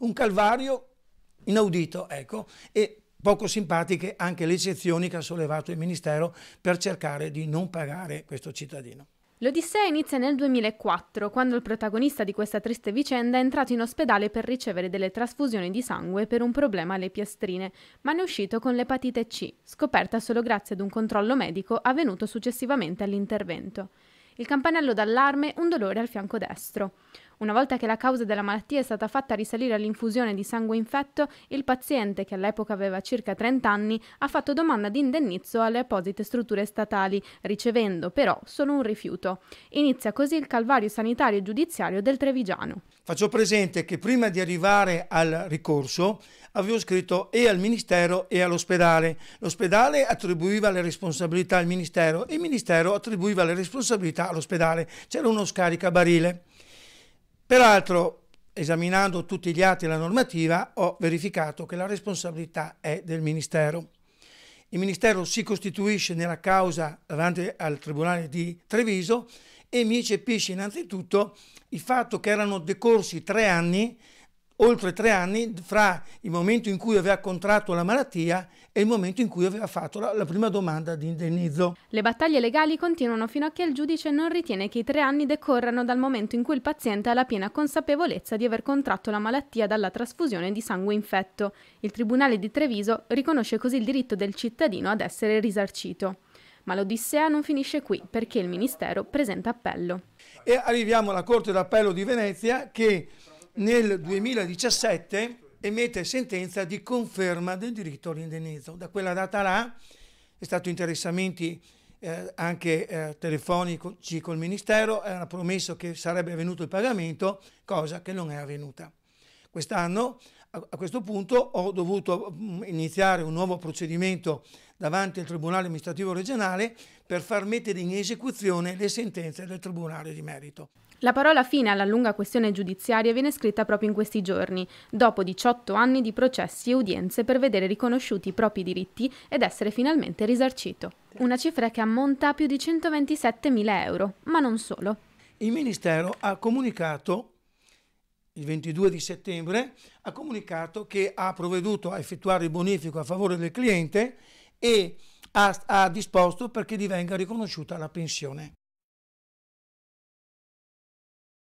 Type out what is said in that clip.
un calvario inaudito, ecco, e poco simpatiche anche le eccezioni che ha sollevato il Ministero per cercare di non pagare questo cittadino. L'Odissea inizia nel 2004, quando il protagonista di questa triste vicenda è entrato in ospedale per ricevere delle trasfusioni di sangue per un problema alle piastrine, ma ne è uscito con l'epatite C, scoperta solo grazie ad un controllo medico avvenuto successivamente all'intervento. Il campanello d'allarme, un dolore al fianco destro. Una volta che la causa della malattia è stata fatta risalire all'infusione di sangue infetto, il paziente, che all'epoca aveva circa 30 anni, ha fatto domanda di indennizzo alle apposite strutture statali, ricevendo però solo un rifiuto. Inizia così il calvario sanitario e giudiziario del Trevigiano. Faccio presente che prima di arrivare al ricorso avevo scritto e al Ministero e all'ospedale. L'ospedale attribuiva le responsabilità al Ministero e il Ministero attribuiva le responsabilità all'ospedale. C'era uno scaricabarile. Peraltro, esaminando tutti gli atti e la normativa, ho verificato che la responsabilità è del Ministero. Il Ministero si costituisce nella causa davanti al Tribunale di Treviso e mi eccepisce innanzitutto il fatto che erano decorsi tre anni oltre tre anni fra il momento in cui aveva contratto la malattia e il momento in cui aveva fatto la, la prima domanda di indennizzo. Le battaglie legali continuano fino a che il giudice non ritiene che i tre anni decorrano dal momento in cui il paziente ha la piena consapevolezza di aver contratto la malattia dalla trasfusione di sangue infetto. Il Tribunale di Treviso riconosce così il diritto del cittadino ad essere risarcito. Ma l'Odissea non finisce qui perché il Ministero presenta appello. E arriviamo alla Corte d'Appello di Venezia che nel 2017 emette sentenza di conferma del diritto all'indennizzo. Da quella data là è stato interessamenti eh, anche eh, telefonici col Ministero, era promesso che sarebbe avvenuto il pagamento, cosa che non è avvenuta. Quest'anno a questo punto ho dovuto mm, iniziare un nuovo procedimento davanti al Tribunale amministrativo regionale per far mettere in esecuzione le sentenze del Tribunale di merito. La parola fine alla lunga questione giudiziaria viene scritta proprio in questi giorni, dopo 18 anni di processi e udienze per vedere riconosciuti i propri diritti ed essere finalmente risarcito. Una cifra che ammonta a più di 127.000 euro, ma non solo. Il Ministero ha comunicato il 22 di settembre, ha comunicato che ha provveduto a effettuare il bonifico a favore del cliente e ha, ha disposto perché gli venga riconosciuta la pensione.